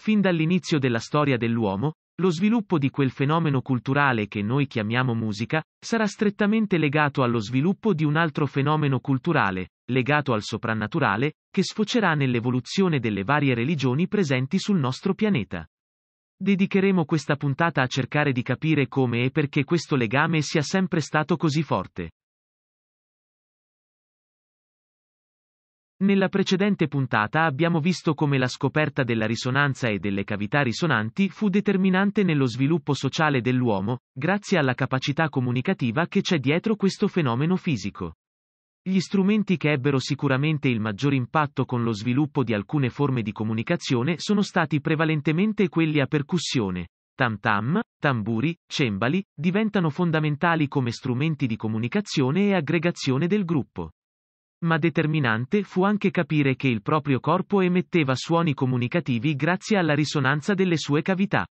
Fin dall'inizio della storia dell'uomo, lo sviluppo di quel fenomeno culturale che noi chiamiamo musica sarà strettamente legato allo sviluppo di un altro fenomeno culturale, legato al soprannaturale, che sfocerà nell'evoluzione delle varie religioni presenti sul nostro pianeta. Dedicheremo questa puntata a cercare di capire come e perché questo legame sia sempre stato così forte. Nella precedente puntata abbiamo visto come la scoperta della risonanza e delle cavità risonanti fu determinante nello sviluppo sociale dell'uomo, grazie alla capacità comunicativa che c'è dietro questo fenomeno fisico. Gli strumenti che ebbero sicuramente il maggior impatto con lo sviluppo di alcune forme di comunicazione sono stati prevalentemente quelli a percussione. Tam tam, tamburi, cembali, diventano fondamentali come strumenti di comunicazione e aggregazione del gruppo. Ma determinante fu anche capire che il proprio corpo emetteva suoni comunicativi grazie alla risonanza delle sue cavità.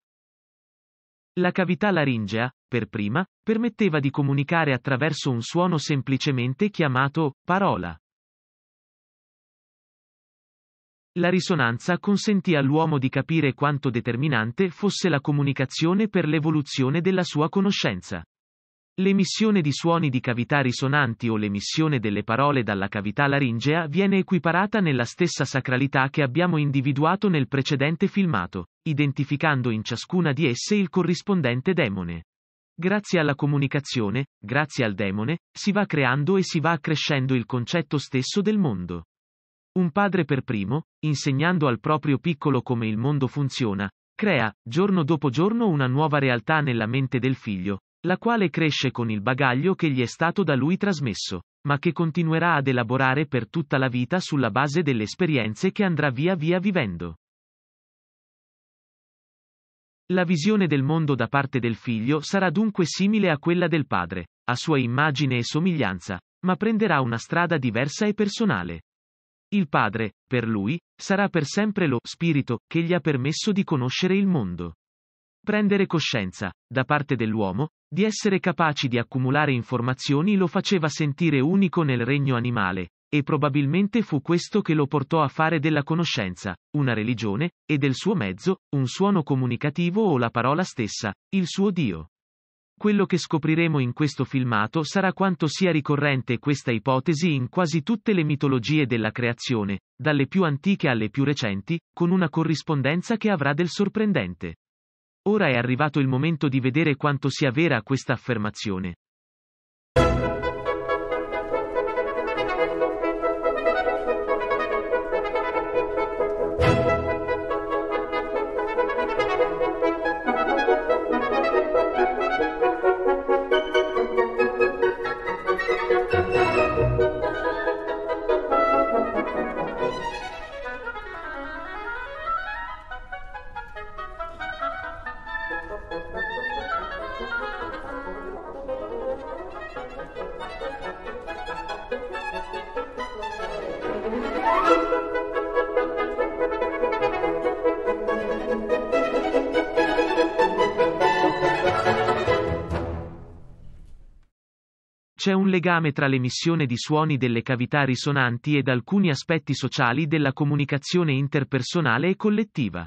La cavità laringea, per prima, permetteva di comunicare attraverso un suono semplicemente chiamato parola. La risonanza consentì all'uomo di capire quanto determinante fosse la comunicazione per l'evoluzione della sua conoscenza. L'emissione di suoni di cavità risonanti o l'emissione delle parole dalla cavità laringea viene equiparata nella stessa sacralità che abbiamo individuato nel precedente filmato, identificando in ciascuna di esse il corrispondente demone. Grazie alla comunicazione, grazie al demone, si va creando e si va accrescendo il concetto stesso del mondo. Un padre per primo, insegnando al proprio piccolo come il mondo funziona, crea, giorno dopo giorno, una nuova realtà nella mente del figlio, la quale cresce con il bagaglio che gli è stato da lui trasmesso, ma che continuerà ad elaborare per tutta la vita sulla base delle esperienze che andrà via via vivendo. La visione del mondo da parte del figlio sarà dunque simile a quella del padre, a sua immagine e somiglianza, ma prenderà una strada diversa e personale. Il padre, per lui, sarà per sempre lo spirito che gli ha permesso di conoscere il mondo. Prendere coscienza, da parte dell'uomo, di essere capaci di accumulare informazioni lo faceva sentire unico nel regno animale, e probabilmente fu questo che lo portò a fare della conoscenza, una religione, e del suo mezzo, un suono comunicativo o la parola stessa, il suo Dio. Quello che scopriremo in questo filmato sarà quanto sia ricorrente questa ipotesi in quasi tutte le mitologie della creazione, dalle più antiche alle più recenti, con una corrispondenza che avrà del sorprendente. Ora è arrivato il momento di vedere quanto sia vera questa affermazione. C'è un legame tra l'emissione di suoni delle cavità risonanti ed alcuni aspetti sociali della comunicazione interpersonale e collettiva.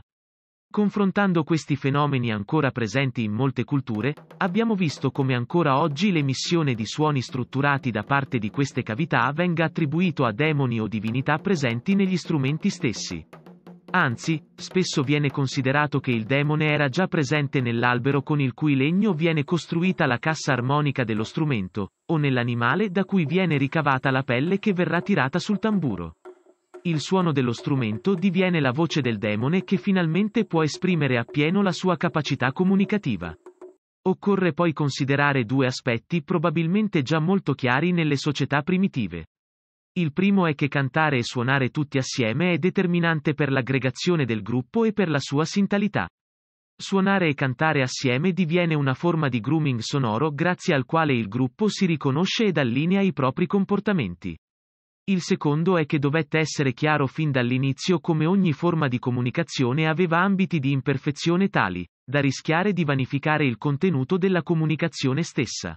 Confrontando questi fenomeni ancora presenti in molte culture, abbiamo visto come ancora oggi l'emissione di suoni strutturati da parte di queste cavità venga attribuito a demoni o divinità presenti negli strumenti stessi. Anzi, spesso viene considerato che il demone era già presente nell'albero con il cui legno viene costruita la cassa armonica dello strumento, o nell'animale da cui viene ricavata la pelle che verrà tirata sul tamburo. Il suono dello strumento diviene la voce del demone che finalmente può esprimere appieno la sua capacità comunicativa. Occorre poi considerare due aspetti probabilmente già molto chiari nelle società primitive. Il primo è che cantare e suonare tutti assieme è determinante per l'aggregazione del gruppo e per la sua sintalità. Suonare e cantare assieme diviene una forma di grooming sonoro grazie al quale il gruppo si riconosce ed allinea i propri comportamenti. Il secondo è che dovette essere chiaro fin dall'inizio come ogni forma di comunicazione aveva ambiti di imperfezione tali da rischiare di vanificare il contenuto della comunicazione stessa.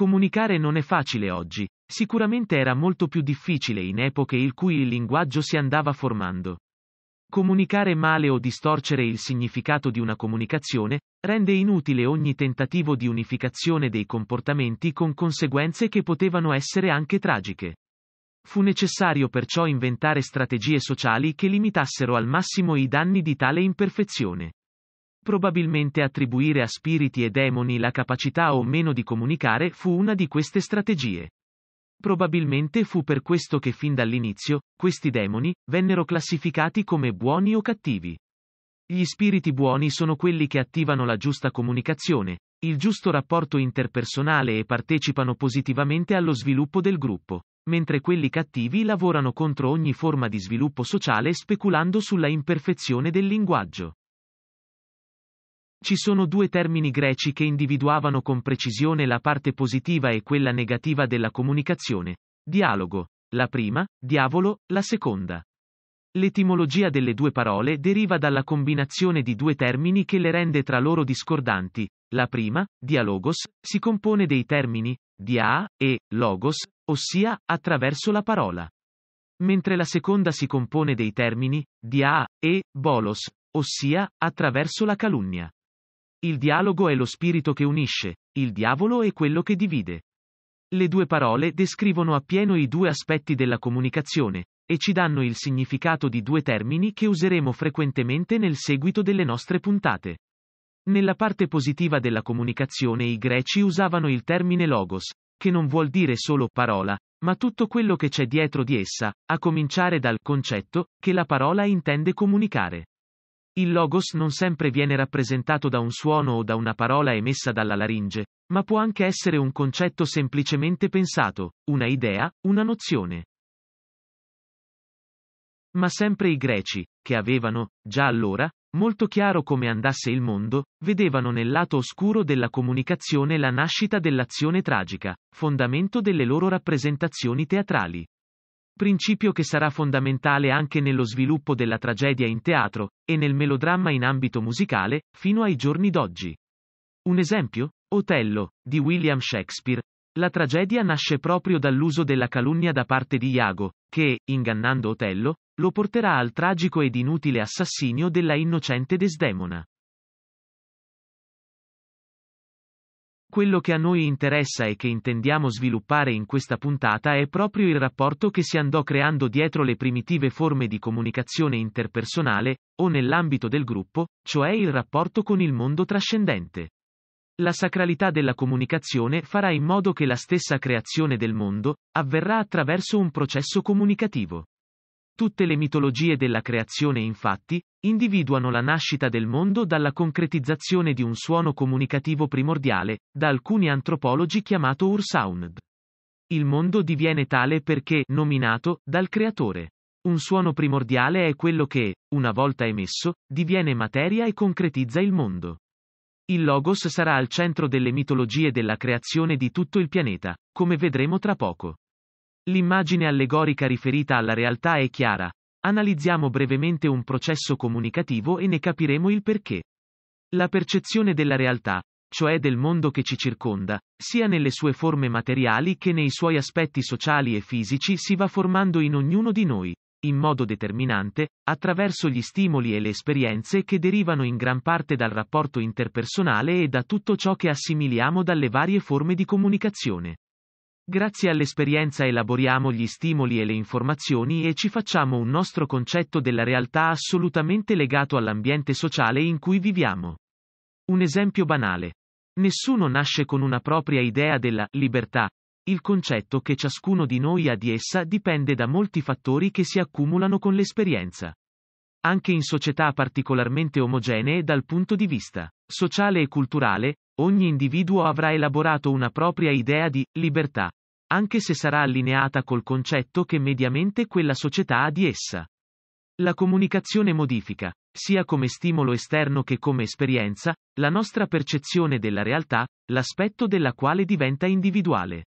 Comunicare non è facile oggi, sicuramente era molto più difficile in epoche in cui il linguaggio si andava formando. Comunicare male o distorcere il significato di una comunicazione rende inutile ogni tentativo di unificazione dei comportamenti con conseguenze che potevano essere anche tragiche. Fu necessario perciò inventare strategie sociali che limitassero al massimo i danni di tale imperfezione. Probabilmente attribuire a spiriti e demoni la capacità o meno di comunicare fu una di queste strategie. Probabilmente fu per questo che fin dall'inizio, questi demoni, vennero classificati come buoni o cattivi. Gli spiriti buoni sono quelli che attivano la giusta comunicazione, il giusto rapporto interpersonale e partecipano positivamente allo sviluppo del gruppo, mentre quelli cattivi lavorano contro ogni forma di sviluppo sociale speculando sulla imperfezione del linguaggio. Ci sono due termini greci che individuavano con precisione la parte positiva e quella negativa della comunicazione. Dialogo. La prima, diavolo, la seconda. L'etimologia delle due parole deriva dalla combinazione di due termini che le rende tra loro discordanti. La prima, dialogos, si compone dei termini dia e logos, ossia attraverso la parola. Mentre la seconda si compone dei termini dia e bolos, ossia attraverso la calunnia. Il dialogo è lo spirito che unisce, il diavolo è quello che divide. Le due parole descrivono appieno i due aspetti della comunicazione, e ci danno il significato di due termini che useremo frequentemente nel seguito delle nostre puntate. Nella parte positiva della comunicazione i greci usavano il termine logos, che non vuol dire solo parola, ma tutto quello che c'è dietro di essa, a cominciare dal concetto che la parola intende comunicare. Il logos non sempre viene rappresentato da un suono o da una parola emessa dalla laringe, ma può anche essere un concetto semplicemente pensato, una idea, una nozione. Ma sempre i greci, che avevano, già allora, molto chiaro come andasse il mondo, vedevano nel lato oscuro della comunicazione la nascita dell'azione tragica, fondamento delle loro rappresentazioni teatrali principio che sarà fondamentale anche nello sviluppo della tragedia in teatro e nel melodramma in ambito musicale, fino ai giorni d'oggi. Un esempio? Otello, di William Shakespeare. La tragedia nasce proprio dall'uso della calunnia da parte di Iago, che, ingannando Otello, lo porterà al tragico ed inutile assassinio della innocente Desdemona. Quello che a noi interessa e che intendiamo sviluppare in questa puntata è proprio il rapporto che si andò creando dietro le primitive forme di comunicazione interpersonale, o nell'ambito del gruppo, cioè il rapporto con il mondo trascendente. La sacralità della comunicazione farà in modo che la stessa creazione del mondo avverrà attraverso un processo comunicativo. Tutte le mitologie della creazione infatti, individuano la nascita del mondo dalla concretizzazione di un suono comunicativo primordiale, da alcuni antropologi chiamato Ursound. Il mondo diviene tale perché, nominato, dal creatore. Un suono primordiale è quello che, una volta emesso, diviene materia e concretizza il mondo. Il Logos sarà al centro delle mitologie della creazione di tutto il pianeta, come vedremo tra poco. L'immagine allegorica riferita alla realtà è chiara. Analizziamo brevemente un processo comunicativo e ne capiremo il perché. La percezione della realtà, cioè del mondo che ci circonda, sia nelle sue forme materiali che nei suoi aspetti sociali e fisici si va formando in ognuno di noi, in modo determinante, attraverso gli stimoli e le esperienze che derivano in gran parte dal rapporto interpersonale e da tutto ciò che assimiliamo dalle varie forme di comunicazione. Grazie all'esperienza elaboriamo gli stimoli e le informazioni e ci facciamo un nostro concetto della realtà assolutamente legato all'ambiente sociale in cui viviamo. Un esempio banale. Nessuno nasce con una propria idea della libertà. Il concetto che ciascuno di noi ha di essa dipende da molti fattori che si accumulano con l'esperienza. Anche in società particolarmente omogenee dal punto di vista sociale e culturale, ogni individuo avrà elaborato una propria idea di libertà, anche se sarà allineata col concetto che mediamente quella società ha di essa. La comunicazione modifica, sia come stimolo esterno che come esperienza, la nostra percezione della realtà, l'aspetto della quale diventa individuale.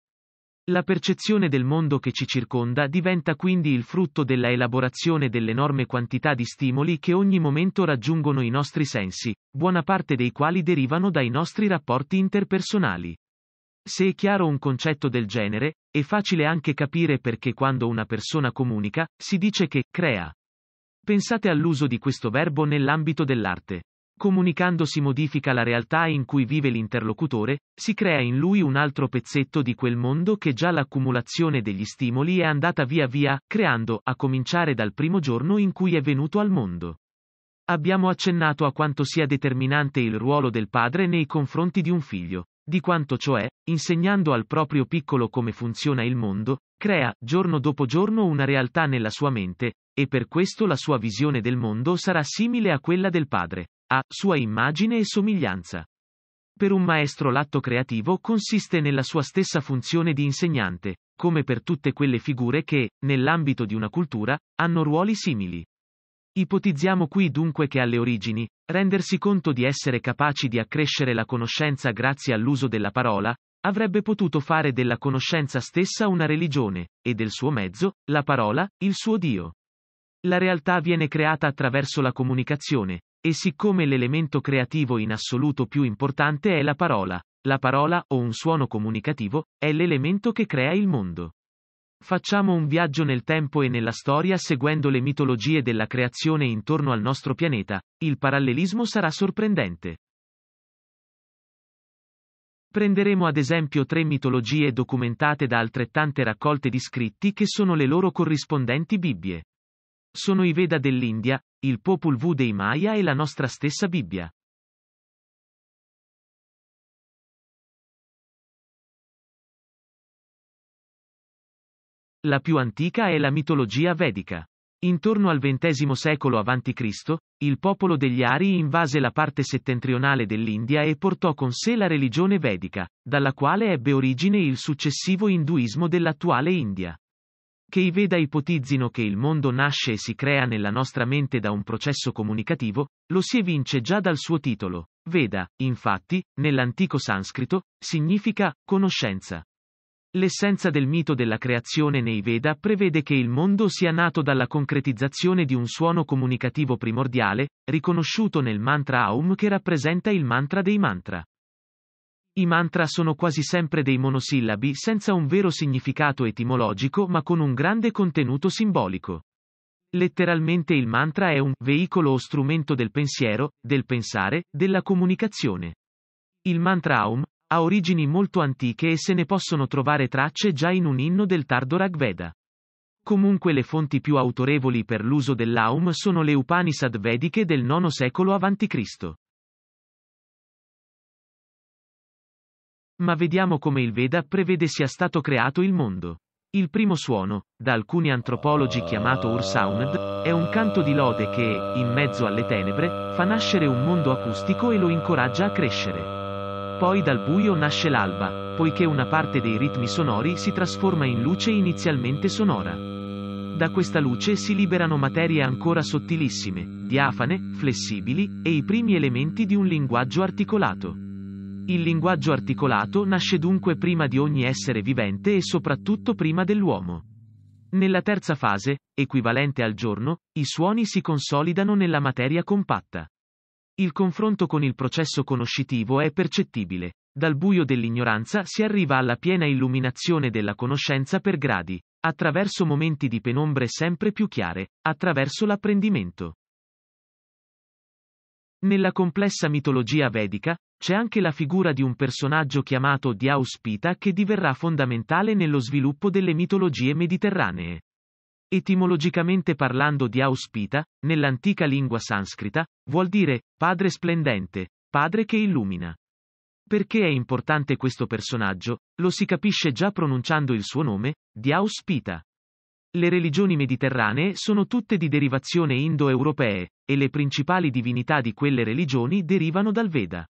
La percezione del mondo che ci circonda diventa quindi il frutto della elaborazione dell'enorme quantità di stimoli che ogni momento raggiungono i nostri sensi, buona parte dei quali derivano dai nostri rapporti interpersonali. Se è chiaro un concetto del genere, è facile anche capire perché quando una persona comunica, si dice che crea. Pensate all'uso di questo verbo nell'ambito dell'arte. Comunicandosi modifica la realtà in cui vive l'interlocutore, si crea in lui un altro pezzetto di quel mondo che già l'accumulazione degli stimoli è andata via via, creando, a cominciare dal primo giorno in cui è venuto al mondo. Abbiamo accennato a quanto sia determinante il ruolo del padre nei confronti di un figlio, di quanto cioè, insegnando al proprio piccolo come funziona il mondo, crea, giorno dopo giorno, una realtà nella sua mente, e per questo la sua visione del mondo sarà simile a quella del padre a sua immagine e somiglianza. Per un maestro l'atto creativo consiste nella sua stessa funzione di insegnante, come per tutte quelle figure che, nell'ambito di una cultura, hanno ruoli simili. Ipotizziamo qui dunque che alle origini, rendersi conto di essere capaci di accrescere la conoscenza grazie all'uso della parola, avrebbe potuto fare della conoscenza stessa una religione, e del suo mezzo, la parola, il suo Dio. La realtà viene creata attraverso la comunicazione, e siccome l'elemento creativo in assoluto più importante è la parola, la parola, o un suono comunicativo, è l'elemento che crea il mondo. Facciamo un viaggio nel tempo e nella storia seguendo le mitologie della creazione intorno al nostro pianeta, il parallelismo sarà sorprendente. Prenderemo ad esempio tre mitologie documentate da altrettante raccolte di scritti che sono le loro corrispondenti Bibbie. Sono i Veda dell'India, il Popol Vuh dei Maya e la nostra stessa Bibbia. La più antica è la mitologia vedica. Intorno al XX secolo a.C., il popolo degli Ari invase la parte settentrionale dell'India e portò con sé la religione vedica, dalla quale ebbe origine il successivo induismo dell'attuale India che i Veda ipotizzino che il mondo nasce e si crea nella nostra mente da un processo comunicativo, lo si evince già dal suo titolo. Veda, infatti, nell'antico sanscrito, significa conoscenza. L'essenza del mito della creazione nei Veda prevede che il mondo sia nato dalla concretizzazione di un suono comunicativo primordiale, riconosciuto nel mantra Aum che rappresenta il mantra dei mantra. I mantra sono quasi sempre dei monosillabi senza un vero significato etimologico ma con un grande contenuto simbolico. Letteralmente il mantra è un veicolo o strumento del pensiero, del pensare, della comunicazione. Il mantra Aum ha origini molto antiche e se ne possono trovare tracce già in un inno del tardo Ragveda. Comunque le fonti più autorevoli per l'uso dell'Aum sono le Upanishad vediche del IX secolo a.C. ma vediamo come il Veda prevede sia stato creato il mondo. Il primo suono, da alcuni antropologi chiamato Ursauned, è un canto di lode che, in mezzo alle tenebre, fa nascere un mondo acustico e lo incoraggia a crescere. Poi dal buio nasce l'alba, poiché una parte dei ritmi sonori si trasforma in luce inizialmente sonora. Da questa luce si liberano materie ancora sottilissime, diafane, flessibili, e i primi elementi di un linguaggio articolato. Il linguaggio articolato nasce dunque prima di ogni essere vivente e soprattutto prima dell'uomo. Nella terza fase, equivalente al giorno, i suoni si consolidano nella materia compatta. Il confronto con il processo conoscitivo è percettibile. Dal buio dell'ignoranza si arriva alla piena illuminazione della conoscenza per gradi, attraverso momenti di penombre sempre più chiare, attraverso l'apprendimento. Nella complessa mitologia vedica, c'è anche la figura di un personaggio chiamato Diauspita che diverrà fondamentale nello sviluppo delle mitologie mediterranee. Etimologicamente parlando Diauspita, nell'antica lingua sanscrita, vuol dire padre splendente, padre che illumina. Perché è importante questo personaggio, lo si capisce già pronunciando il suo nome, Diauspita. Le religioni mediterranee sono tutte di derivazione indo-europee, e le principali divinità di quelle religioni derivano dal Veda.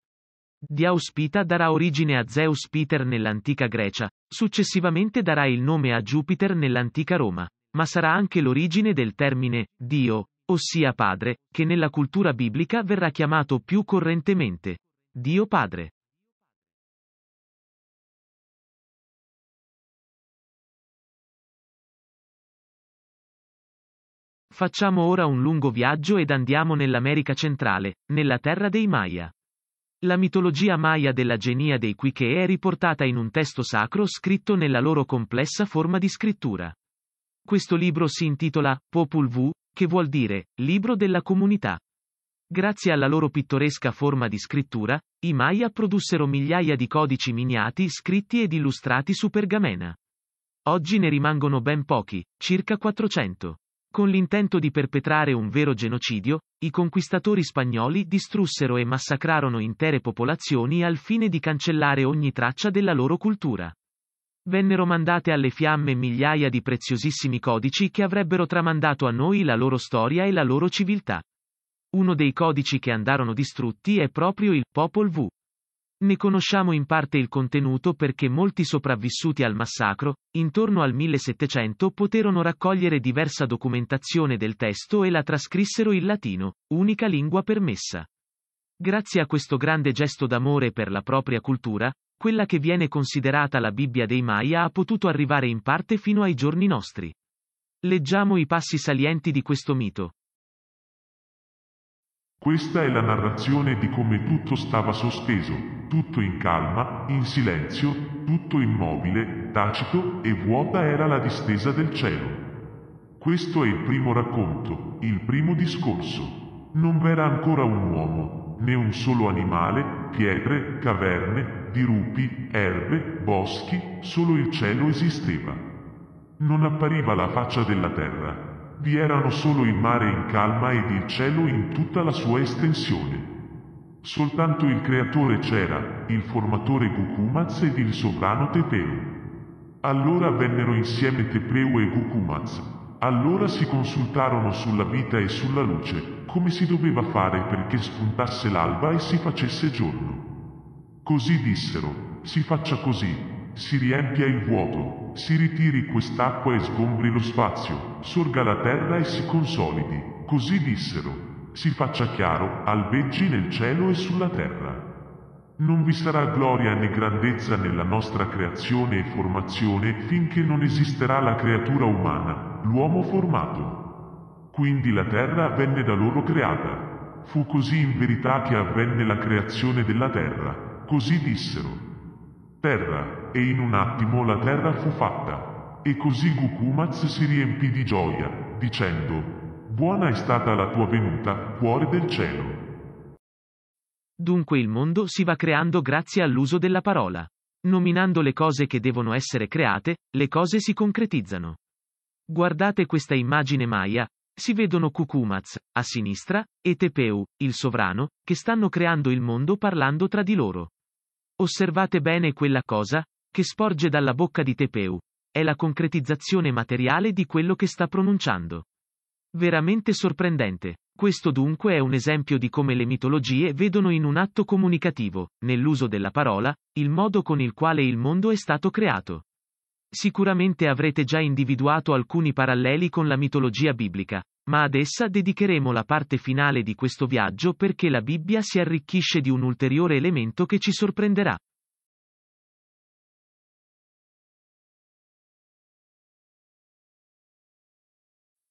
Diauspita darà origine a Zeus Peter nell'antica Grecia, successivamente darà il nome a Giupiter nell'antica Roma, ma sarà anche l'origine del termine Dio, ossia Padre, che nella cultura biblica verrà chiamato più correntemente Dio Padre. Facciamo ora un lungo viaggio ed andiamo nell'America centrale, nella terra dei Maya. La mitologia maya della genia dei Quiche è riportata in un testo sacro scritto nella loro complessa forma di scrittura. Questo libro si intitola Popul Vuh, che vuol dire libro della comunità. Grazie alla loro pittoresca forma di scrittura, i Maya produssero migliaia di codici miniati scritti ed illustrati su pergamena. Oggi ne rimangono ben pochi, circa 400. Con l'intento di perpetrare un vero genocidio, i conquistatori spagnoli distrussero e massacrarono intere popolazioni al fine di cancellare ogni traccia della loro cultura. Vennero mandate alle fiamme migliaia di preziosissimi codici che avrebbero tramandato a noi la loro storia e la loro civiltà. Uno dei codici che andarono distrutti è proprio il Popol V. Ne conosciamo in parte il contenuto perché molti sopravvissuti al massacro, intorno al 1700 poterono raccogliere diversa documentazione del testo e la trascrissero in latino, unica lingua permessa. Grazie a questo grande gesto d'amore per la propria cultura, quella che viene considerata la Bibbia dei Maya ha potuto arrivare in parte fino ai giorni nostri. Leggiamo i passi salienti di questo mito. Questa è la narrazione di come tutto stava sospeso, tutto in calma, in silenzio, tutto immobile, tacito e vuota era la distesa del cielo. Questo è il primo racconto, il primo discorso. Non v'era ancora un uomo, né un solo animale, pietre, caverne, dirupi, erbe, boschi, solo il cielo esisteva. Non appariva la faccia della terra, vi erano solo il mare in calma ed il cielo in tutta la sua estensione. Soltanto il creatore c'era, il formatore Gukumats ed il sovrano Tepeu. Allora vennero insieme Tepeu e Gukumats. Allora si consultarono sulla vita e sulla luce, come si doveva fare perché spuntasse l'alba e si facesse giorno. Così dissero, si faccia così, si riempia il vuoto, si ritiri quest'acqua e sgombri lo spazio, sorga la terra e si consolidi. Così dissero, si faccia chiaro, alveggi nel cielo e sulla terra. Non vi sarà gloria né grandezza nella nostra creazione e formazione finché non esisterà la creatura umana, l'uomo formato. Quindi la terra venne da loro creata. Fu così in verità che avvenne la creazione della terra. Così dissero. Terra, e in un attimo la terra fu fatta. E così Gukumaz si riempì di gioia, dicendo, Buona è stata la tua venuta, cuore del cielo. Dunque il mondo si va creando grazie all'uso della parola. Nominando le cose che devono essere create, le cose si concretizzano. Guardate questa immagine Maya, si vedono Kukumats, a sinistra, e Tepeu, il sovrano, che stanno creando il mondo parlando tra di loro. Osservate bene quella cosa, che sporge dalla bocca di Tepeu. È la concretizzazione materiale di quello che sta pronunciando. Veramente sorprendente. Questo dunque è un esempio di come le mitologie vedono in un atto comunicativo, nell'uso della parola, il modo con il quale il mondo è stato creato. Sicuramente avrete già individuato alcuni paralleli con la mitologia biblica, ma ad essa dedicheremo la parte finale di questo viaggio perché la Bibbia si arricchisce di un ulteriore elemento che ci sorprenderà.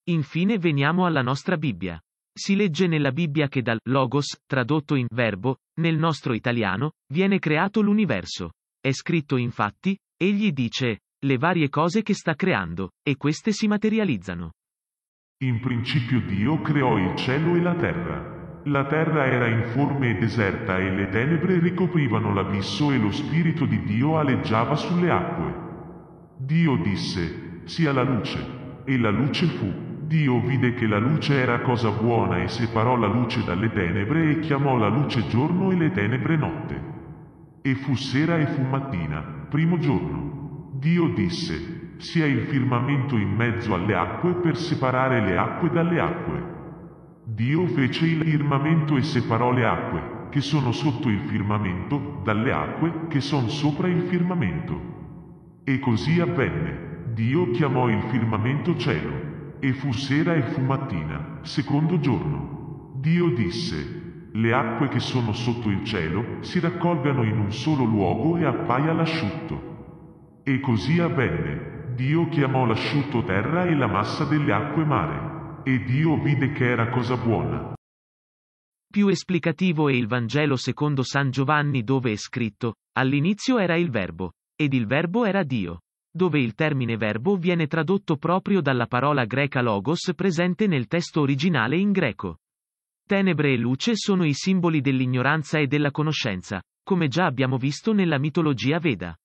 Infine veniamo alla nostra Bibbia. Si legge nella Bibbia che dal logos, tradotto in verbo, nel nostro italiano, viene creato l'universo. È scritto infatti, egli dice, le varie cose che sta creando, e queste si materializzano. In principio Dio creò il cielo e la terra. La terra era informe e deserta e le tenebre ricoprivano l'abisso e lo Spirito di Dio aleggiava sulle acque. Dio disse, sia la luce. E la luce fu. Dio vide che la luce era cosa buona e separò la luce dalle tenebre e chiamò la luce giorno e le tenebre notte. E fu sera e fu mattina, primo giorno. Dio disse, sia il firmamento in mezzo alle acque per separare le acque dalle acque. Dio fece il firmamento e separò le acque, che sono sotto il firmamento, dalle acque, che sono sopra il firmamento. E così avvenne. Dio chiamò il firmamento cielo. E fu sera e fu mattina, secondo giorno. Dio disse, le acque che sono sotto il cielo si raccolgano in un solo luogo e appaia l'asciutto. E così avvenne. Dio chiamò l'asciutto terra e la massa delle acque mare. E Dio vide che era cosa buona. Più esplicativo è il Vangelo secondo San Giovanni dove è scritto, all'inizio era il verbo, ed il verbo era Dio, dove il termine verbo viene tradotto proprio dalla parola greca logos presente nel testo originale in greco. Tenebre e luce sono i simboli dell'ignoranza e della conoscenza, come già abbiamo visto nella mitologia Veda.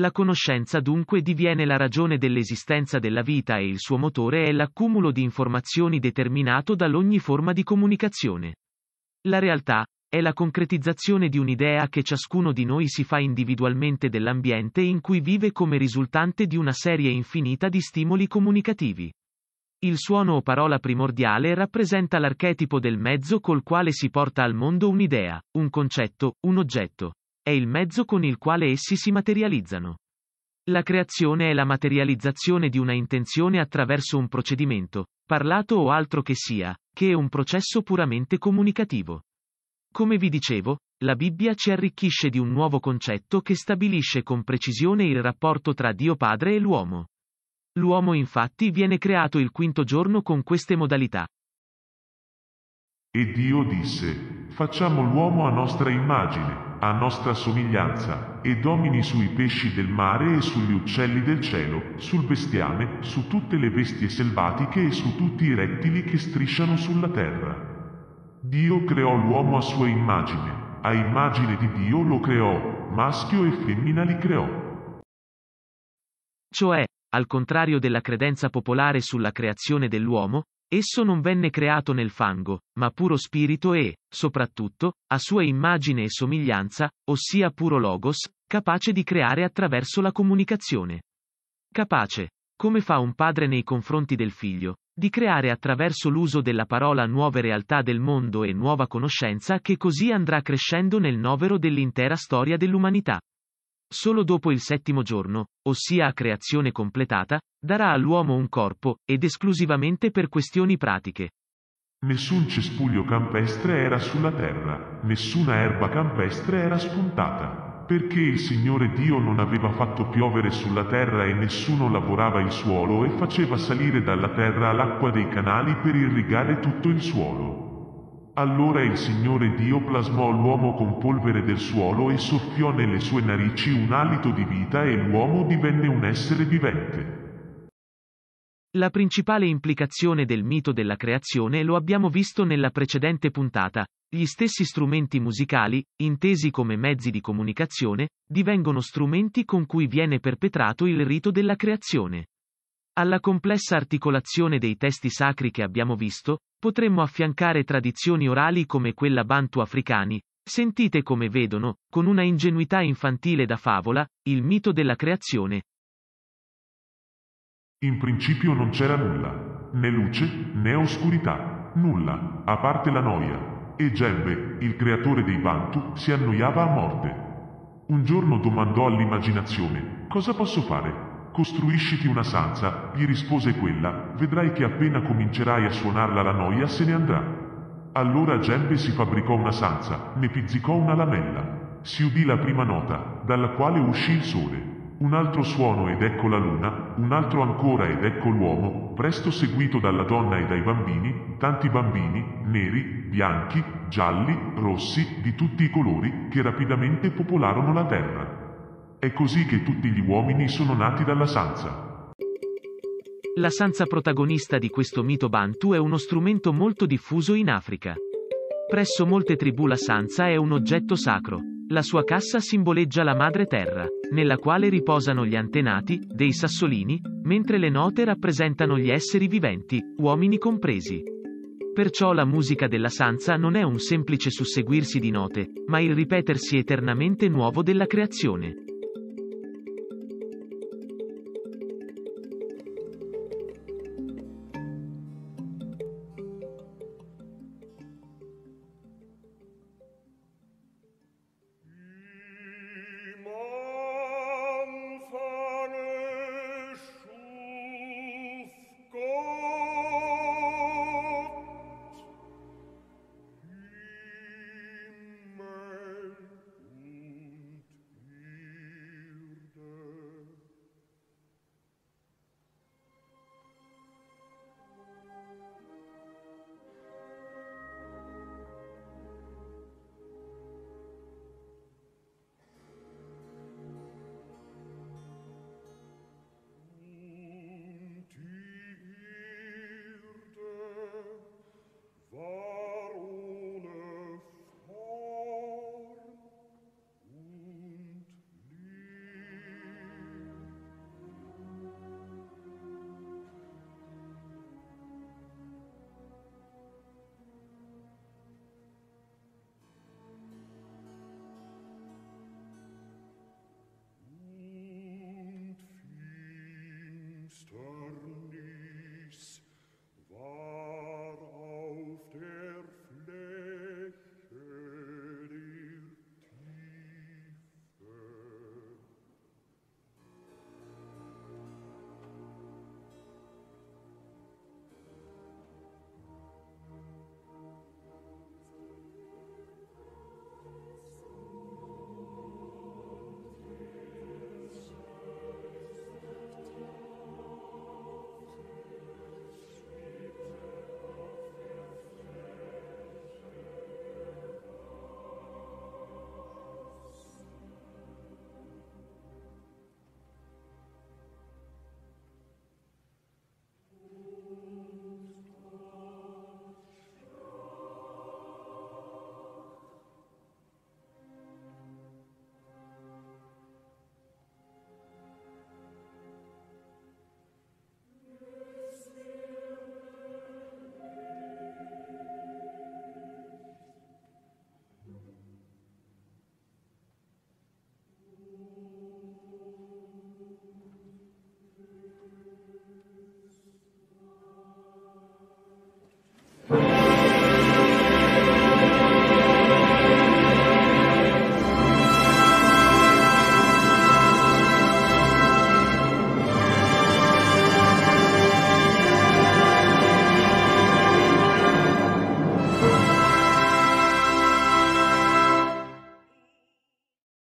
La conoscenza dunque diviene la ragione dell'esistenza della vita e il suo motore è l'accumulo di informazioni determinato dall'ogni forma di comunicazione. La realtà è la concretizzazione di un'idea che ciascuno di noi si fa individualmente dell'ambiente in cui vive come risultante di una serie infinita di stimoli comunicativi. Il suono o parola primordiale rappresenta l'archetipo del mezzo col quale si porta al mondo un'idea, un concetto, un oggetto è il mezzo con il quale essi si materializzano. La creazione è la materializzazione di una intenzione attraverso un procedimento, parlato o altro che sia, che è un processo puramente comunicativo. Come vi dicevo, la Bibbia ci arricchisce di un nuovo concetto che stabilisce con precisione il rapporto tra Dio Padre e l'uomo. L'uomo infatti viene creato il quinto giorno con queste modalità, e Dio disse, facciamo l'uomo a nostra immagine, a nostra somiglianza, e domini sui pesci del mare e sugli uccelli del cielo, sul bestiame, su tutte le bestie selvatiche e su tutti i rettili che strisciano sulla terra. Dio creò l'uomo a sua immagine, a immagine di Dio lo creò, maschio e femmina li creò. Cioè, al contrario della credenza popolare sulla creazione dell'uomo, Esso non venne creato nel fango, ma puro spirito e, soprattutto, a sua immagine e somiglianza, ossia puro logos, capace di creare attraverso la comunicazione. Capace, come fa un padre nei confronti del figlio, di creare attraverso l'uso della parola nuove realtà del mondo e nuova conoscenza che così andrà crescendo nel novero dell'intera storia dell'umanità. Solo dopo il settimo giorno, ossia a creazione completata, darà all'uomo un corpo, ed esclusivamente per questioni pratiche. Nessun cespuglio campestre era sulla terra, nessuna erba campestre era spuntata, perché il Signore Dio non aveva fatto piovere sulla terra e nessuno lavorava il suolo e faceva salire dalla terra l'acqua dei canali per irrigare tutto il suolo. Allora il Signore Dio plasmò l'uomo con polvere del suolo e soffiò nelle sue narici un alito di vita e l'uomo divenne un essere vivente. La principale implicazione del mito della creazione lo abbiamo visto nella precedente puntata. Gli stessi strumenti musicali, intesi come mezzi di comunicazione, divengono strumenti con cui viene perpetrato il rito della creazione. Alla complessa articolazione dei testi sacri che abbiamo visto, potremmo affiancare tradizioni orali come quella bantu africani, sentite come vedono, con una ingenuità infantile da favola, il mito della creazione. In principio non c'era nulla, né luce, né oscurità, nulla, a parte la noia. E Gembe, il creatore dei Bantu, si annoiava a morte. Un giorno domandò all'immaginazione, cosa posso fare? Costruisciti una sanza, gli rispose quella, vedrai che appena comincerai a suonarla la noia se ne andrà. Allora Gembe si fabbricò una sanza, ne pizzicò una lamella. Si udì la prima nota, dalla quale uscì il sole. Un altro suono ed ecco la luna, un altro ancora ed ecco l'uomo, presto seguito dalla donna e dai bambini, tanti bambini, neri, bianchi, gialli, rossi, di tutti i colori, che rapidamente popolarono la terra. È così che tutti gli uomini sono nati dalla sanza. La Sansa protagonista di questo mito bantu è uno strumento molto diffuso in Africa. Presso molte tribù la Sansa è un oggetto sacro. La sua cassa simboleggia la madre terra, nella quale riposano gli antenati, dei sassolini, mentre le note rappresentano gli esseri viventi, uomini compresi. Perciò la musica della Sansa non è un semplice susseguirsi di note, ma il ripetersi eternamente nuovo della creazione. Stop.